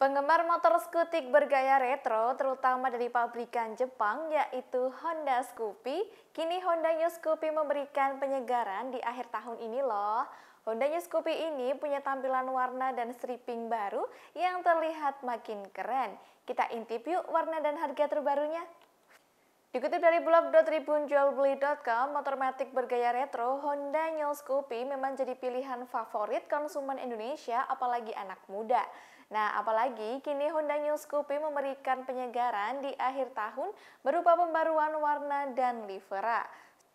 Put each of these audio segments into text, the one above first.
Penggemar motor skutik bergaya retro, terutama dari pabrikan Jepang, yaitu Honda Scoopy, kini Honda New Scoopy memberikan penyegaran di akhir tahun ini loh. Honda New Scoopy ini punya tampilan warna dan stripping baru yang terlihat makin keren. Kita intip yuk warna dan harga terbarunya. Dikutip dari blog motor matic bergaya retro Honda New Scoopy memang jadi pilihan favorit konsumen Indonesia apalagi anak muda. Nah, apalagi kini Honda New Scoopy memberikan penyegaran di akhir tahun berupa pembaruan warna dan livera.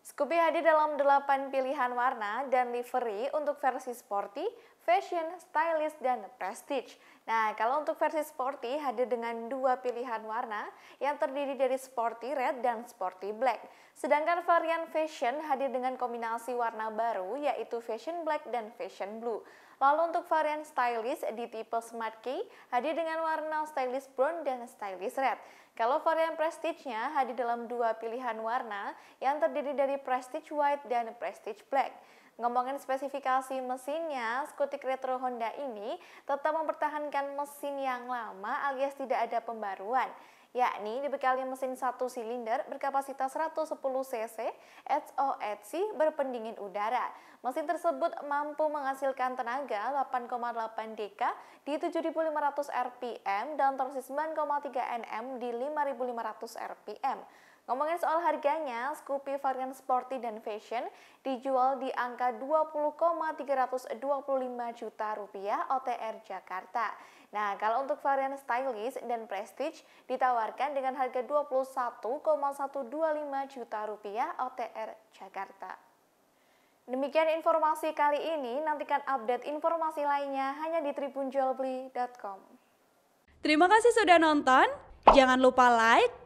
Scoopy hadir dalam 8 pilihan warna dan livery untuk versi sporty, fashion, stylish, dan prestige. Nah, kalau untuk versi sporty hadir dengan dua pilihan warna yang terdiri dari sporty red dan sporty black. Sedangkan varian fashion hadir dengan kombinasi warna baru yaitu fashion black dan fashion blue. Lalu untuk varian stylish di tipe Smart Key hadir dengan warna stylish brown dan stylish red. Kalau varian prestige-nya hadir dalam dua pilihan warna yang terdiri dari Prestige White dan Prestige Black. Ngomongin spesifikasi mesinnya, skutik retro Honda ini tetap mempertahankan mesin yang lama alias tidak ada pembaruan, yakni dibekali mesin satu silinder berkapasitas 110 cc SOHC berpendingin udara. Mesin tersebut mampu menghasilkan tenaga 8,8 dk di 7.500 rpm dan torsi 9,3 nm di 5.500 rpm. Ngomongin soal harganya, Scoopy varian sporty dan fashion dijual di angka 20,325 juta rupiah OTR Jakarta. Nah, kalau untuk varian stylish dan prestige ditawarkan dengan harga 21,125 juta rupiah OTR Jakarta. Demikian informasi kali ini, nantikan update informasi lainnya hanya di tribunjualbeli.com. Terima kasih sudah nonton, jangan lupa like,